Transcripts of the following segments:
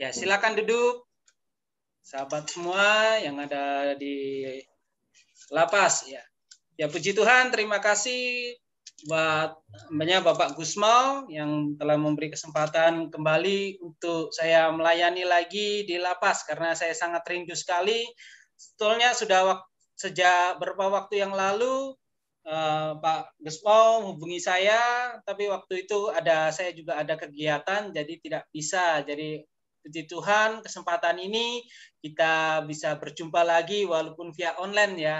Ya, silakan duduk. Sahabat semua yang ada di lapas ya. Ya puji Tuhan, terima kasih buat banyak Bapak Gusmal yang telah memberi kesempatan kembali untuk saya melayani lagi di lapas karena saya sangat rindu sekali. Sebetulnya sudah sejak beberapa waktu yang lalu Uh, Pak Gespau menghubungi saya, tapi waktu itu ada saya juga ada kegiatan, jadi tidak bisa. Jadi Puji Tuhan, kesempatan ini kita bisa berjumpa lagi walaupun via online ya.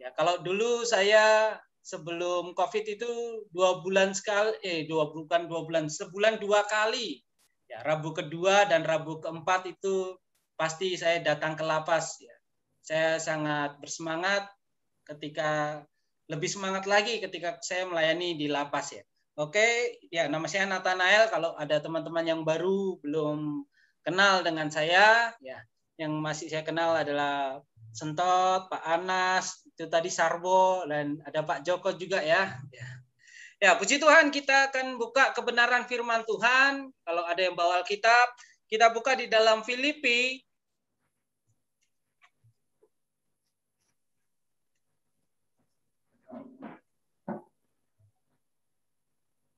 Ya, kalau dulu saya sebelum COVID itu dua bulan sekali, eh dua bukan dua bulan, sebulan dua kali. Ya, Rabu kedua dan Rabu keempat itu pasti saya datang ke lapas. Ya. Saya sangat bersemangat ketika lebih semangat lagi ketika saya melayani di lapas ya. Oke, ya nama saya Nathanael. Kalau ada teman-teman yang baru belum kenal dengan saya ya yang masih saya kenal adalah Sentot, Pak Anas, itu tadi Sarbo dan ada Pak Joko juga ya. ya. Ya, puji Tuhan kita akan buka kebenaran firman Tuhan. Kalau ada yang bawa Alkitab, kita buka di dalam Filipi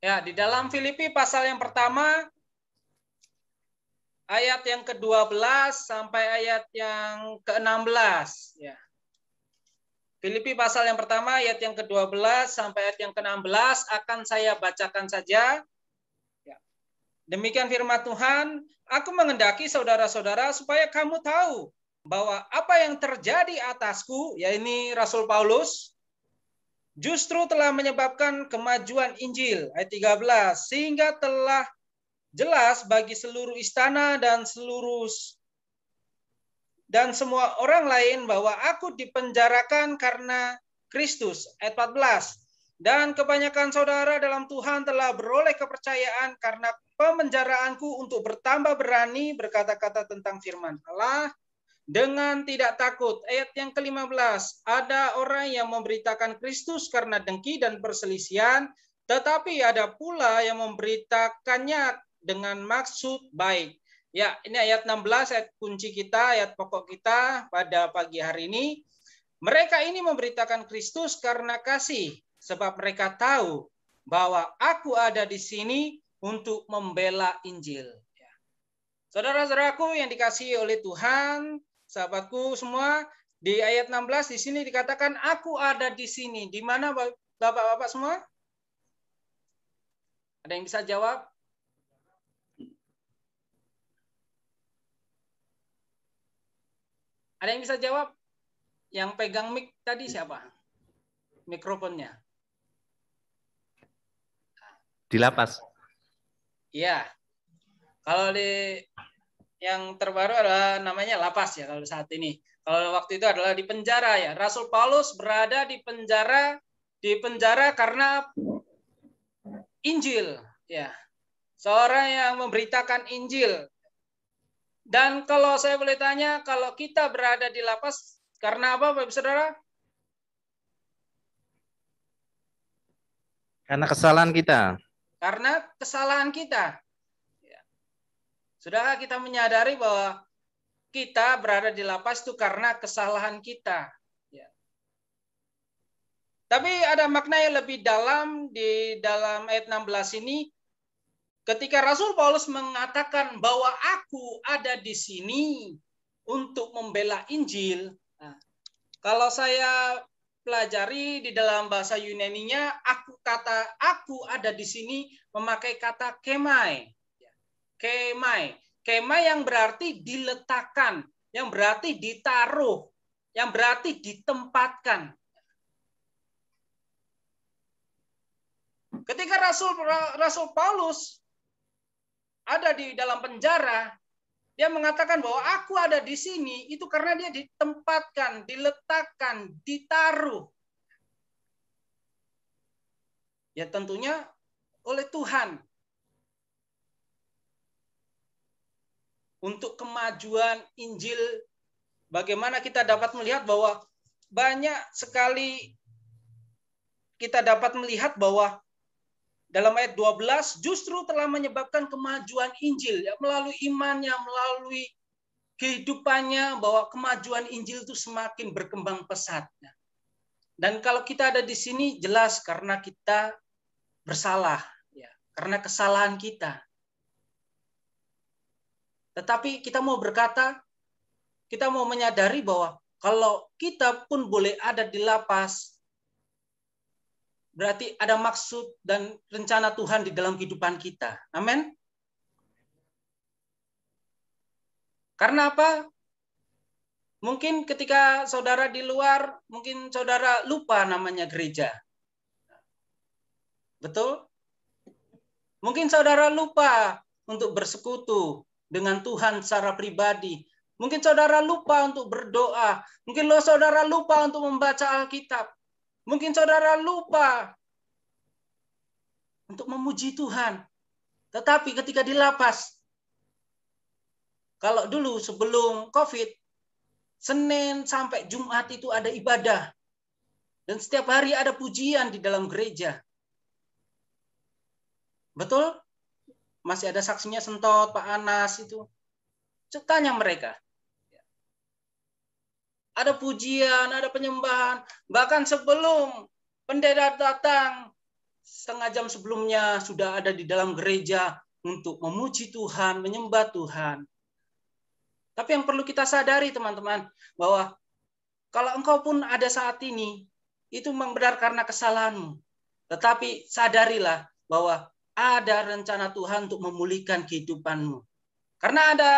Ya, di dalam Filipi pasal yang pertama ayat yang ke-12 sampai ayat yang ke-16 ya. Filipi pasal yang pertama ayat yang ke-12 sampai ayat yang ke-16 akan saya bacakan saja. Ya. Demikian firman Tuhan, aku mengendaki saudara-saudara supaya kamu tahu bahwa apa yang terjadi atasku, yaitu Rasul Paulus, justru telah menyebabkan kemajuan Injil, ayat 13, sehingga telah jelas bagi seluruh istana dan seluruh dan semua orang lain bahwa aku dipenjarakan karena Kristus. Ayat 14. Dan kebanyakan saudara dalam Tuhan telah beroleh kepercayaan karena pemenjaraanku untuk bertambah berani berkata-kata tentang firman Allah dengan tidak takut. Ayat yang ke-15, ada orang yang memberitakan Kristus karena dengki dan perselisihan, tetapi ada pula yang memberitakannya dengan maksud baik. Ya, ini ayat 16 ayat kunci kita, ayat pokok kita pada pagi hari ini. Mereka ini memberitakan Kristus karena kasih, sebab mereka tahu bahwa aku ada di sini untuk membela Injil. Ya. Saudara-saudaraku yang dikasihi oleh Tuhan, sahabatku semua, di ayat 16 di sini dikatakan aku ada di sini. Di mana Bapak-bapak semua? Ada yang bisa jawab? Ada yang bisa jawab? Yang pegang mic tadi siapa? Mikrofonnya. Di lapas. Iya. Kalau di yang terbaru adalah namanya lapas ya kalau saat ini. Kalau waktu itu adalah di penjara ya. Rasul Paulus berada di penjara di penjara karena Injil ya. Seorang yang memberitakan Injil dan kalau saya boleh tanya, kalau kita berada di lapas, karena apa, Pak Saudara? Karena kesalahan kita. Karena kesalahan kita. Ya. Sudahkah kita menyadari bahwa kita berada di lapas itu karena kesalahan kita? Ya. Tapi ada makna yang lebih dalam di dalam ayat 16 ini Ketika Rasul Paulus mengatakan bahwa aku ada di sini untuk membela Injil, nah, kalau saya pelajari di dalam bahasa Yunani-nya, aku kata aku ada di sini memakai kata kemai. Kemai. Kemai yang berarti diletakkan, yang berarti ditaruh, yang berarti ditempatkan. Ketika Rasul Rasul Paulus ada di dalam penjara, dia mengatakan bahwa aku ada di sini itu karena dia ditempatkan, diletakkan, ditaruh. Ya tentunya oleh Tuhan. Untuk kemajuan Injil, bagaimana kita dapat melihat bahwa banyak sekali kita dapat melihat bahwa dalam ayat 12 justru telah menyebabkan kemajuan Injil ya melalui imannya, melalui kehidupannya bahwa kemajuan Injil itu semakin berkembang pesat. Ya. Dan kalau kita ada di sini jelas karena kita bersalah ya, karena kesalahan kita. Tetapi kita mau berkata, kita mau menyadari bahwa kalau kita pun boleh ada di lapas, berarti ada maksud dan rencana Tuhan di dalam kehidupan kita. Amin. Karena apa? Mungkin ketika saudara di luar, mungkin saudara lupa namanya gereja. Betul? Mungkin saudara lupa untuk bersekutu dengan Tuhan secara pribadi. Mungkin saudara lupa untuk berdoa. Mungkin lo saudara lupa untuk membaca Alkitab. Mungkin saudara lupa untuk memuji Tuhan. Tetapi ketika di lapas, kalau dulu sebelum COVID, Senin sampai Jumat itu ada ibadah. Dan setiap hari ada pujian di dalam gereja. Betul? Masih ada saksinya Sentot, Pak Anas itu. Tanya mereka, ada pujian, ada penyembahan. Bahkan sebelum pendeta datang, setengah jam sebelumnya sudah ada di dalam gereja untuk memuji Tuhan, menyembah Tuhan. Tapi yang perlu kita sadari teman-teman, bahwa kalau engkau pun ada saat ini, itu memang benar karena kesalahanmu. Tetapi sadarilah bahwa ada rencana Tuhan untuk memulihkan kehidupanmu. Karena ada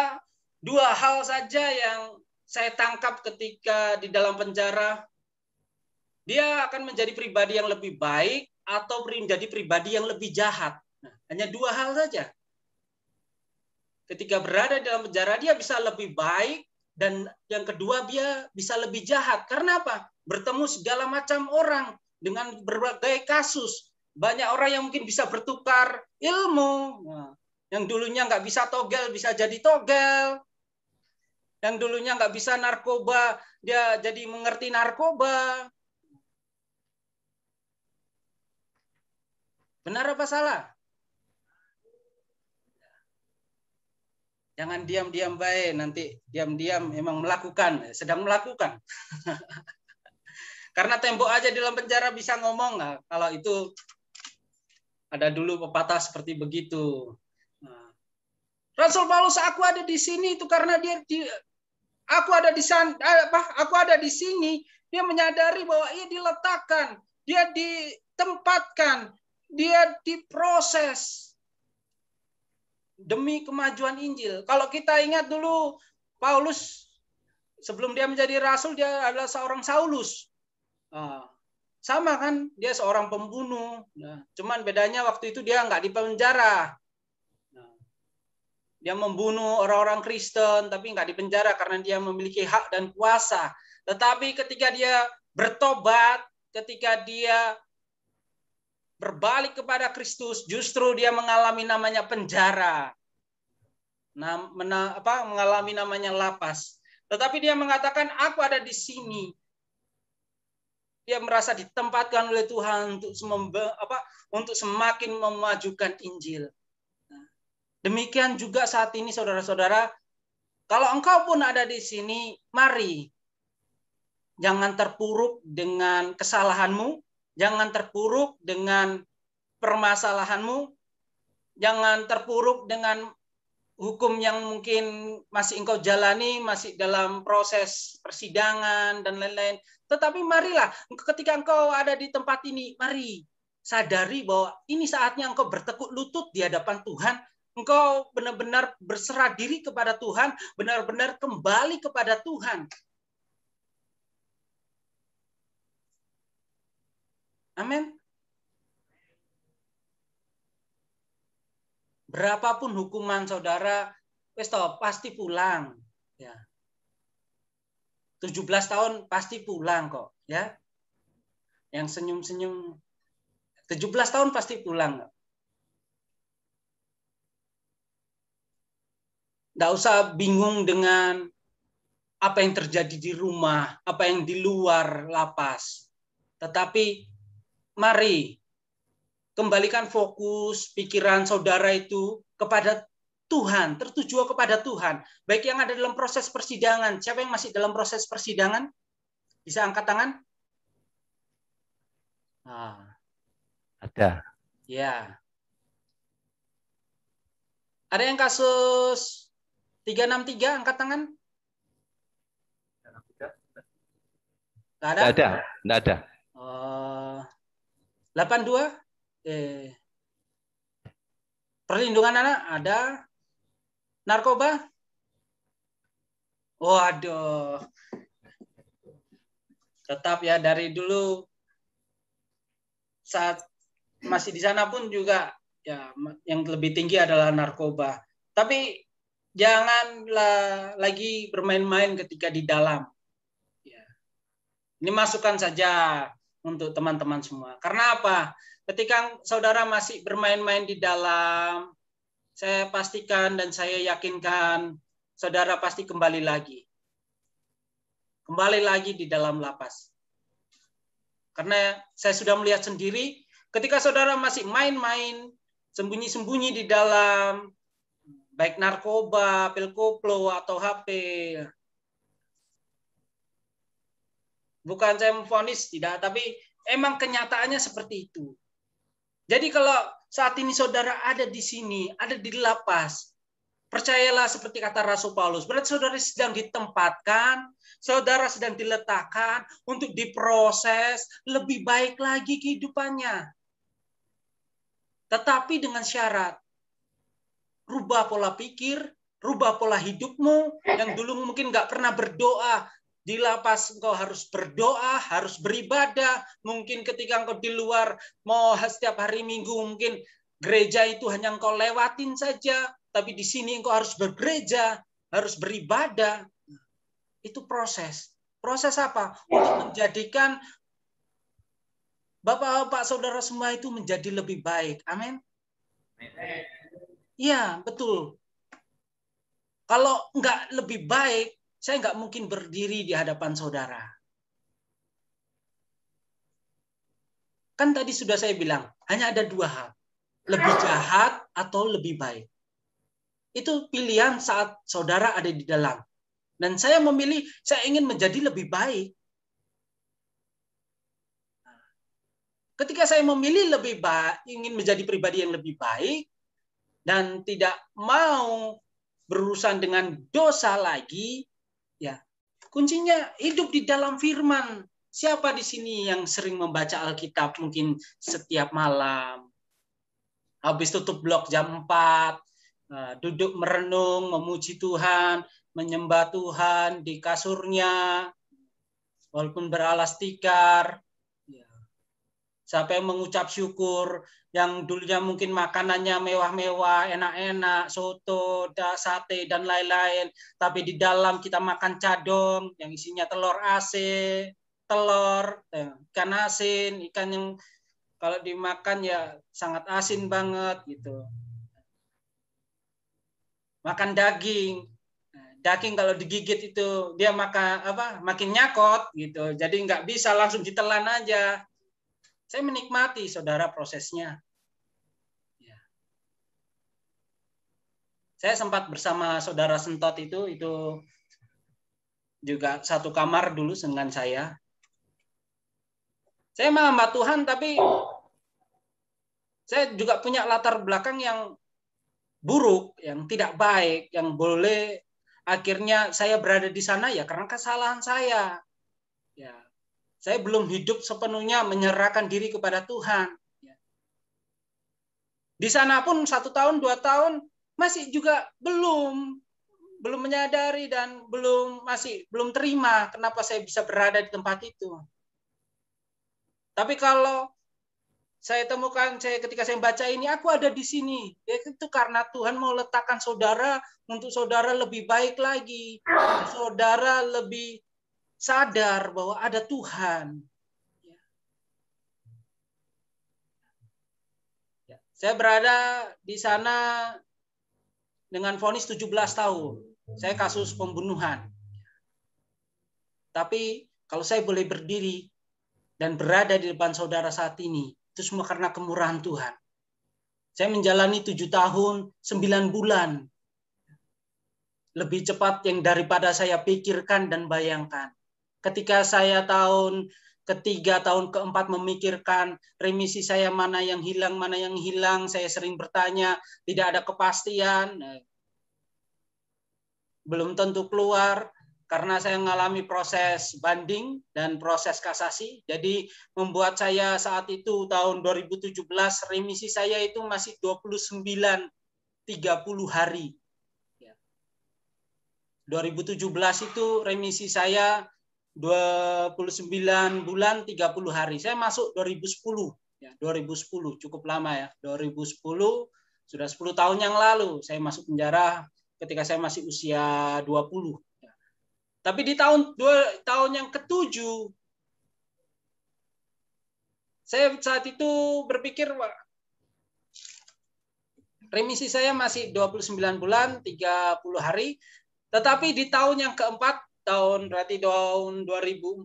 dua hal saja yang saya tangkap ketika di dalam penjara, dia akan menjadi pribadi yang lebih baik atau menjadi pribadi yang lebih jahat. Nah, hanya dua hal saja. Ketika berada di dalam penjara, dia bisa lebih baik dan yang kedua dia bisa lebih jahat. Karena apa? Bertemu segala macam orang dengan berbagai kasus. Banyak orang yang mungkin bisa bertukar ilmu. Nah, yang dulunya nggak bisa togel bisa jadi togel yang dulunya nggak bisa narkoba dia jadi mengerti narkoba benar apa salah jangan diam-diam baik nanti diam-diam emang melakukan sedang melakukan karena tembok aja di dalam penjara bisa ngomong nah, kalau itu ada dulu pepatah seperti begitu nah. Rasul Paulus aku ada di sini itu karena dia, dia Aku ada di sana, eh, apa? aku ada di sini. Dia menyadari bahwa ia diletakkan, dia ditempatkan, dia diproses demi kemajuan Injil. Kalau kita ingat dulu Paulus sebelum dia menjadi rasul dia adalah seorang Saulus. Ah. sama kan dia seorang pembunuh. Ya. cuman bedanya waktu itu dia nggak dipenjara. Dia membunuh orang-orang Kristen, tapi nggak dipenjara karena dia memiliki hak dan kuasa. Tetapi ketika dia bertobat, ketika dia berbalik kepada Kristus, justru dia mengalami namanya penjara. Nah, mena, apa, mengalami namanya lapas. Tetapi dia mengatakan, aku ada di sini. Dia merasa ditempatkan oleh Tuhan untuk, semembe, apa, untuk semakin memajukan Injil. Demikian juga saat ini saudara-saudara, kalau engkau pun ada di sini, mari jangan terpuruk dengan kesalahanmu, jangan terpuruk dengan permasalahanmu, jangan terpuruk dengan hukum yang mungkin masih engkau jalani, masih dalam proses persidangan dan lain-lain. Tetapi marilah ketika engkau ada di tempat ini, mari sadari bahwa ini saatnya engkau bertekuk lutut di hadapan Tuhan engkau benar-benar berserah diri kepada Tuhan, benar-benar kembali kepada Tuhan. Amin. Berapapun hukuman saudara, pesto pasti pulang, ya. 17 tahun pasti pulang kok, ya. Yang senyum-senyum 17 tahun pasti pulang kok. Nggak usah bingung dengan apa yang terjadi di rumah, apa yang di luar lapas. Tetapi mari kembalikan fokus pikiran saudara itu kepada Tuhan, tertuju kepada Tuhan. Baik yang ada dalam proses persidangan, siapa yang masih dalam proses persidangan? Bisa angkat tangan? Nah. Ada. Ya. Ada yang kasus 363 angkat tangan. Enggak ada. Enggak ada. Enggak ada. Uh, eh, 82 eh perlindungan anak ada. Narkoba? Waduh. Tetap ya dari dulu saat masih di sana pun juga ya yang lebih tinggi adalah narkoba. Tapi janganlah lagi bermain-main ketika di dalam. Ya. Ini masukan saja untuk teman-teman semua. Karena apa? Ketika saudara masih bermain-main di dalam, saya pastikan dan saya yakinkan saudara pasti kembali lagi. Kembali lagi di dalam lapas. Karena saya sudah melihat sendiri, ketika saudara masih main-main, sembunyi-sembunyi di dalam, baik narkoba, pil koplo atau HP. Bukan saya memfonis tidak, tapi emang kenyataannya seperti itu. Jadi kalau saat ini saudara ada di sini, ada di lapas, percayalah seperti kata Rasul Paulus, berarti saudara sedang ditempatkan, saudara sedang diletakkan untuk diproses lebih baik lagi kehidupannya. Tetapi dengan syarat rubah pola pikir, rubah pola hidupmu yang dulu mungkin nggak pernah berdoa. Di lapas engkau harus berdoa, harus beribadah. Mungkin ketika engkau di luar mau setiap hari Minggu mungkin gereja itu hanya engkau lewatin saja, tapi di sini engkau harus bergereja, harus beribadah. Itu proses. Proses apa? Untuk menjadikan Bapak-bapak saudara semua itu menjadi lebih baik. Amin. Amin. Iya, betul. Kalau nggak lebih baik, saya nggak mungkin berdiri di hadapan saudara. Kan tadi sudah saya bilang, hanya ada dua hal. Lebih jahat atau lebih baik. Itu pilihan saat saudara ada di dalam. Dan saya memilih, saya ingin menjadi lebih baik. Ketika saya memilih lebih baik, ingin menjadi pribadi yang lebih baik, dan tidak mau berurusan dengan dosa lagi, ya kuncinya hidup di dalam firman. Siapa di sini yang sering membaca Alkitab mungkin setiap malam? Habis tutup blok jam 4, eh, duduk merenung, memuji Tuhan, menyembah Tuhan di kasurnya, walaupun beralas tikar. Ya. Siapa yang mengucap syukur yang dulunya mungkin makanannya mewah-mewah, enak-enak, soto, da, sate dan lain-lain, tapi di dalam kita makan cadong yang isinya telur asin, telur, eh, ikan asin, ikan yang kalau dimakan ya sangat asin banget gitu. Makan daging, daging kalau digigit itu dia makan apa makin nyakot gitu, jadi nggak bisa langsung ditelan aja saya menikmati saudara prosesnya. Ya. Saya sempat bersama saudara Sentot itu, itu juga satu kamar dulu dengan saya. Saya menghamba Tuhan, tapi saya juga punya latar belakang yang buruk, yang tidak baik, yang boleh akhirnya saya berada di sana ya karena kesalahan saya. Ya, saya belum hidup sepenuhnya menyerahkan diri kepada Tuhan. Di sana pun satu tahun, dua tahun masih juga belum belum menyadari dan belum masih belum terima kenapa saya bisa berada di tempat itu. Tapi kalau saya temukan saya ketika saya baca ini aku ada di sini ya, itu karena Tuhan mau letakkan saudara untuk saudara lebih baik lagi saudara lebih sadar bahwa ada Tuhan. Ya. Ya. Saya berada di sana dengan vonis 17 tahun. Saya kasus pembunuhan. Tapi kalau saya boleh berdiri dan berada di depan saudara saat ini, itu semua karena kemurahan Tuhan. Saya menjalani tujuh tahun, sembilan bulan. Lebih cepat yang daripada saya pikirkan dan bayangkan. Ketika saya tahun ketiga tahun keempat memikirkan remisi saya mana yang hilang mana yang hilang saya sering bertanya tidak ada kepastian belum tentu keluar karena saya mengalami proses banding dan proses kasasi jadi membuat saya saat itu tahun 2017 remisi saya itu masih 29 30 hari 2017 ya. itu remisi saya 29 bulan 30 hari. Saya masuk 2010 ya, 2010 cukup lama ya. 2010 sudah 10 tahun yang lalu saya masuk penjara ketika saya masih usia 20. puluh ya. Tapi di tahun dua, tahun yang ketujuh saya saat itu berpikir remisi saya masih 29 bulan 30 hari. Tetapi di tahun yang keempat tahun berarti tahun 2014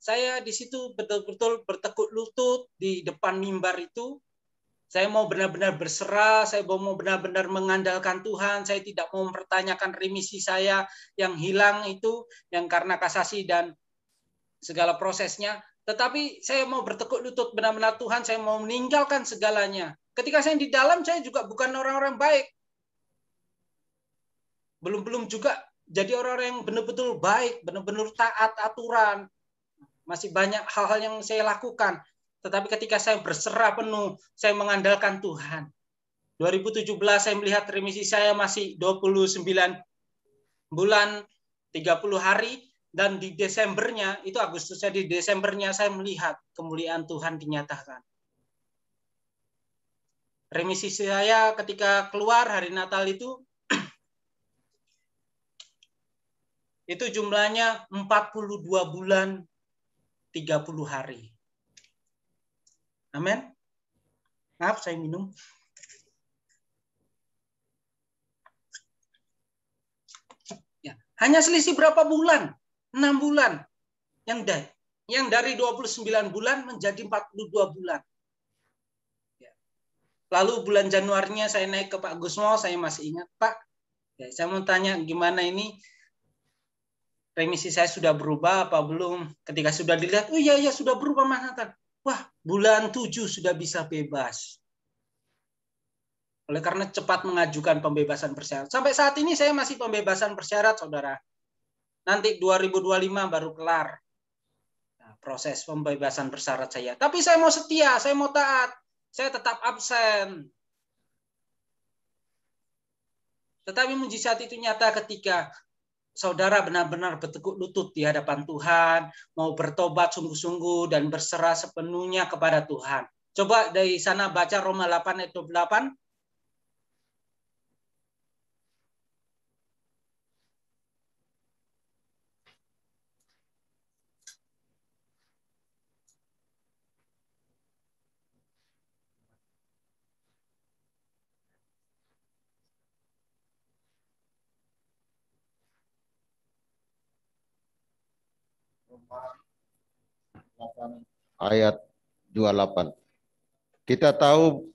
saya di situ betul-betul bertekuk lutut di depan mimbar itu saya mau benar-benar berserah, saya mau benar-benar mengandalkan Tuhan, saya tidak mau mempertanyakan remisi saya yang hilang itu, yang karena kasasi dan segala prosesnya. Tetapi saya mau bertekuk lutut benar-benar Tuhan, saya mau meninggalkan segalanya. Ketika saya di dalam, saya juga bukan orang-orang baik. Belum-belum juga jadi orang-orang yang benar-benar baik, benar-benar taat aturan. Masih banyak hal-hal yang saya lakukan. Tetapi ketika saya berserah penuh, saya mengandalkan Tuhan. 2017 saya melihat remisi saya masih 29 bulan 30 hari dan di Desembernya itu Agustusnya di Desembernya saya melihat kemuliaan Tuhan dinyatakan. Remisi saya ketika keluar hari Natal itu itu jumlahnya 42 bulan 30 hari. Amin. Maaf saya minum. Ya, hanya selisih berapa bulan? 6 bulan. Yang dari yang dari 29 bulan menjadi 42 bulan. Ya. Lalu bulan Januarnya saya naik ke Pak Gusmo, saya masih ingat, Pak, ya, saya mau tanya gimana ini remisi saya sudah berubah apa belum? Ketika sudah dilihat, oh iya iya sudah berubah Mas Nathan. Wah, bulan tujuh sudah bisa bebas. Oleh karena cepat mengajukan pembebasan bersyarat. Sampai saat ini saya masih pembebasan bersyarat, Saudara. Nanti 2025 baru kelar nah, proses pembebasan bersyarat saya. Tapi saya mau setia, saya mau taat. Saya tetap absen. Tetapi mujizat itu nyata ketika saudara benar-benar bertekuk lutut di hadapan Tuhan, mau bertobat sungguh-sungguh dan berserah sepenuhnya kepada Tuhan. Coba dari sana baca Roma 8 ayat 28, ayat 28. Kita tahu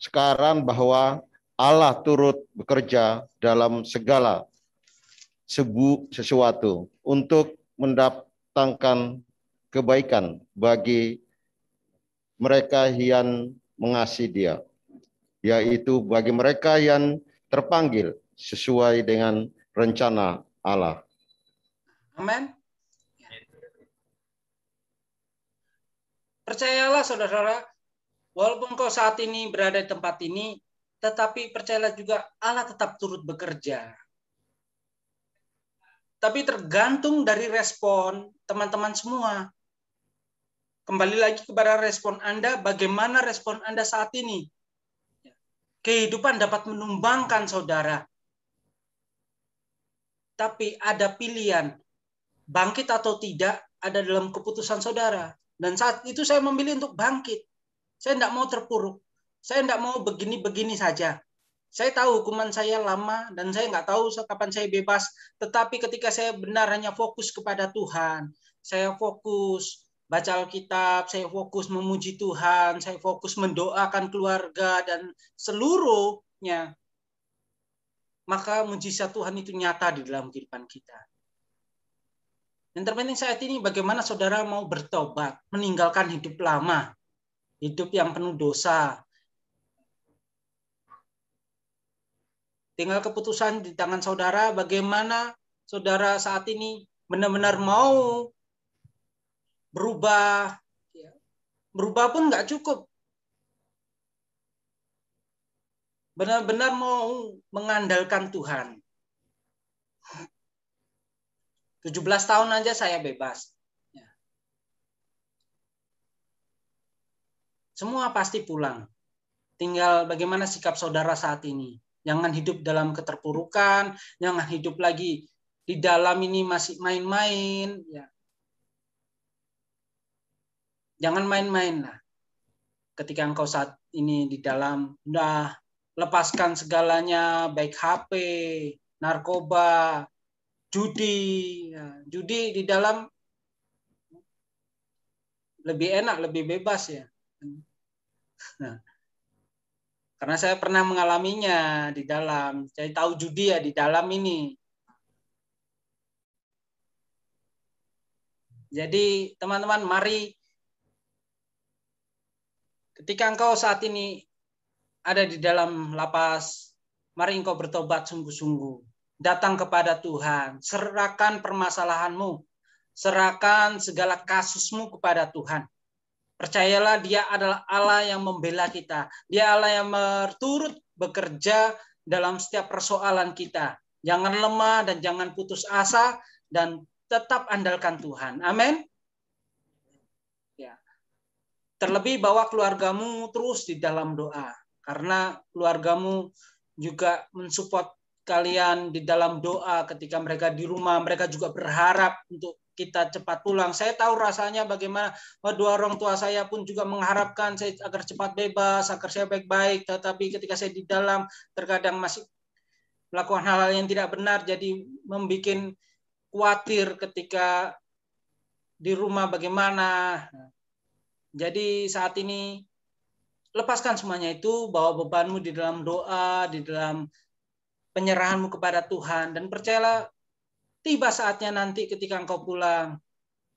sekarang bahwa Allah turut bekerja dalam segala sebu sesuatu untuk mendatangkan kebaikan bagi mereka yang mengasihi dia, yaitu bagi mereka yang terpanggil sesuai dengan rencana Allah. Amin. Percayalah saudara, walaupun kau saat ini berada di tempat ini, tetapi percayalah juga Allah tetap turut bekerja. Tapi tergantung dari respon teman-teman semua. Kembali lagi kepada respon Anda, bagaimana respon Anda saat ini? Kehidupan dapat menumbangkan saudara. Tapi ada pilihan, bangkit atau tidak ada dalam keputusan saudara dan saat itu saya memilih untuk bangkit. Saya tidak mau terpuruk. Saya tidak mau begini-begini saja. Saya tahu hukuman saya lama dan saya nggak tahu kapan saya bebas. Tetapi ketika saya benar hanya fokus kepada Tuhan, saya fokus baca Alkitab, saya fokus memuji Tuhan, saya fokus mendoakan keluarga dan seluruhnya, maka mujizat Tuhan itu nyata di dalam kehidupan kita. Yang terpenting saat ini bagaimana saudara mau bertobat, meninggalkan hidup lama, hidup yang penuh dosa. Tinggal keputusan di tangan saudara bagaimana saudara saat ini benar-benar mau berubah. Ya. Berubah pun nggak cukup. Benar-benar mau mengandalkan Tuhan. 17 tahun aja saya bebas. Ya. Semua pasti pulang. Tinggal bagaimana sikap saudara saat ini. Jangan hidup dalam keterpurukan, jangan hidup lagi di dalam ini masih main-main. Ya. Jangan main-main lah. Ketika engkau saat ini di dalam, udah lepaskan segalanya, baik HP, narkoba, judi. Nah, judi di dalam lebih enak, lebih bebas ya. Nah, karena saya pernah mengalaminya di dalam, saya tahu judi ya di dalam ini. Jadi teman-teman mari ketika engkau saat ini ada di dalam lapas, mari engkau bertobat sungguh-sungguh datang kepada Tuhan, serahkan permasalahanmu, serahkan segala kasusmu kepada Tuhan. Percayalah dia adalah Allah yang membela kita. Dia Allah yang berturut bekerja dalam setiap persoalan kita. Jangan lemah dan jangan putus asa dan tetap andalkan Tuhan. Amin. Ya. Terlebih bawa keluargamu terus di dalam doa karena keluargamu juga mensupport kalian di dalam doa ketika mereka di rumah mereka juga berharap untuk kita cepat pulang. Saya tahu rasanya bagaimana kedua orang tua saya pun juga mengharapkan saya agar cepat bebas, agar saya baik-baik. Tetapi ketika saya di dalam terkadang masih melakukan hal-hal yang tidak benar, jadi membuat khawatir ketika di rumah bagaimana. Jadi saat ini lepaskan semuanya itu, bawa bebanmu di dalam doa, di dalam penyerahanmu kepada Tuhan dan percayalah tiba saatnya nanti ketika engkau pulang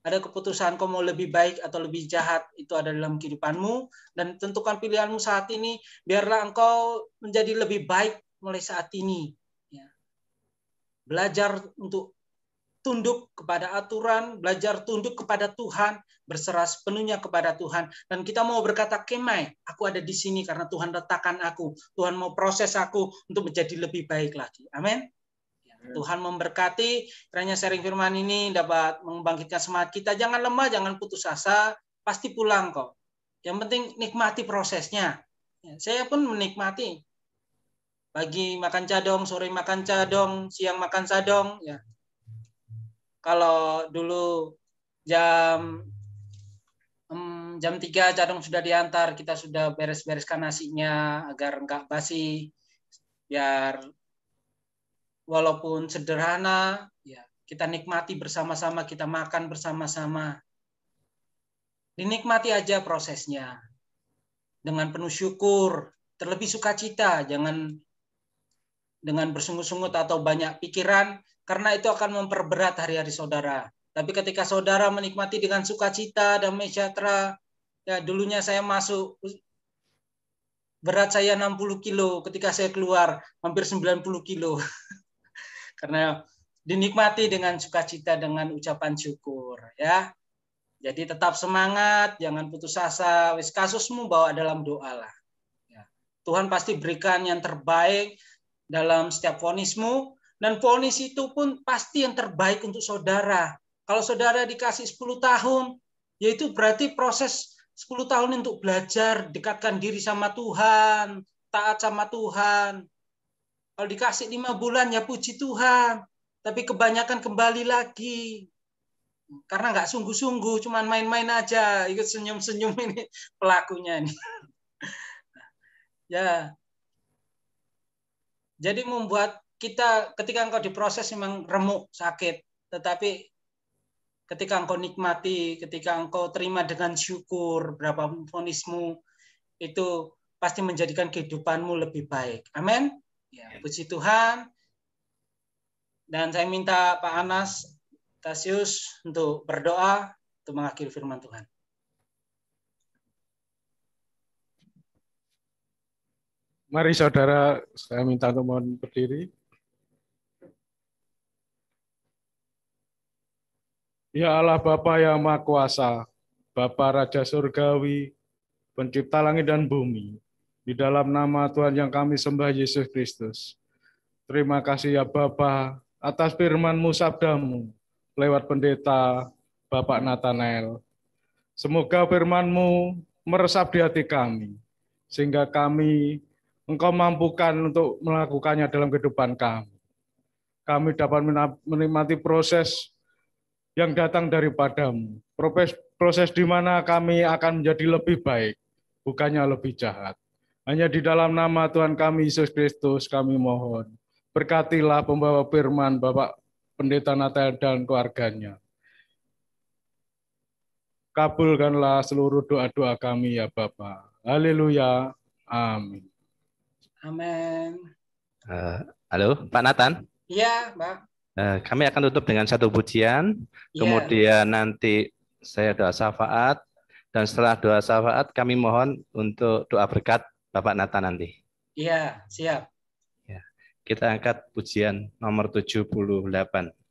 ada keputusan kau mau lebih baik atau lebih jahat itu ada dalam kehidupanmu dan tentukan pilihanmu saat ini biarlah engkau menjadi lebih baik mulai saat ini ya. belajar untuk tunduk kepada aturan, belajar tunduk kepada Tuhan, berserah sepenuhnya kepada Tuhan. Dan kita mau berkata, kemai, aku ada di sini karena Tuhan letakkan aku. Tuhan mau proses aku untuk menjadi lebih baik lagi. Amin. Ya, Tuhan memberkati, kiranya sharing firman ini dapat membangkitkan semangat kita. Jangan lemah, jangan putus asa, pasti pulang kok. Yang penting nikmati prosesnya. Ya, saya pun menikmati. Pagi makan cadong, sore makan cadong, siang makan sadong, ya kalau dulu jam um, jam 3 cadung sudah diantar, kita sudah beres-bereskan nasinya agar nggak basi, biar walaupun sederhana, ya kita nikmati bersama-sama, kita makan bersama-sama. Dinikmati aja prosesnya dengan penuh syukur, terlebih sukacita, jangan dengan bersungut-sungut atau banyak pikiran, karena itu akan memperberat hari-hari saudara. Tapi ketika saudara menikmati dengan sukacita, dan sejahtera, ya dulunya saya masuk berat saya 60 kilo, ketika saya keluar hampir 90 kilo. karena dinikmati dengan sukacita dengan ucapan syukur ya. Jadi tetap semangat, jangan putus asa. Wis kasusmu bawa dalam doa lah. Ya. Tuhan pasti berikan yang terbaik dalam setiap fonismu. Dan vonis itu pun pasti yang terbaik untuk saudara. Kalau saudara dikasih 10 tahun, yaitu berarti proses 10 tahun untuk belajar, dekatkan diri sama Tuhan, taat sama Tuhan. Kalau dikasih lima bulan ya puji Tuhan, tapi kebanyakan kembali lagi. Karena nggak sungguh-sungguh, cuman main-main aja, ikut senyum-senyum ini pelakunya ini. ya. Jadi membuat kita ketika engkau diproses memang remuk sakit tetapi ketika engkau nikmati ketika engkau terima dengan syukur berapa ponismu itu pasti menjadikan kehidupanmu lebih baik amin ya, ya. puji Tuhan dan saya minta Pak Anas Tasius untuk berdoa untuk mengakhiri firman Tuhan Mari saudara, saya minta untuk mohon berdiri. Ya Allah Bapa yang Maha Kuasa, Bapa Raja Surgawi, pencipta langit dan bumi, di dalam nama Tuhan yang kami sembah Yesus Kristus. Terima kasih ya Bapa atas FirmanMu, sabdamu lewat pendeta Bapak Nathanael. Semoga FirmanMu meresap di hati kami, sehingga kami Engkau mampukan untuk melakukannya dalam kehidupan kami. Kami dapat menikmati proses yang datang daripadamu. Proses, proses di mana kami akan menjadi lebih baik, bukannya lebih jahat. Hanya di dalam nama Tuhan kami, Yesus Kristus, kami mohon. Berkatilah pembawa firman Bapak Pendeta Natal dan keluarganya. Kabulkanlah seluruh doa-doa kami ya Bapak. Haleluya. Amin. Amin. Uh, halo, Pak Nathan? Iya, Mbak Eh, kami akan tutup dengan satu pujian, yeah. kemudian nanti saya doa syafaat, dan setelah doa syafaat kami mohon untuk doa berkat Bapak Nata nanti. Iya, siap. Ya. Kita angkat pujian nomor 78.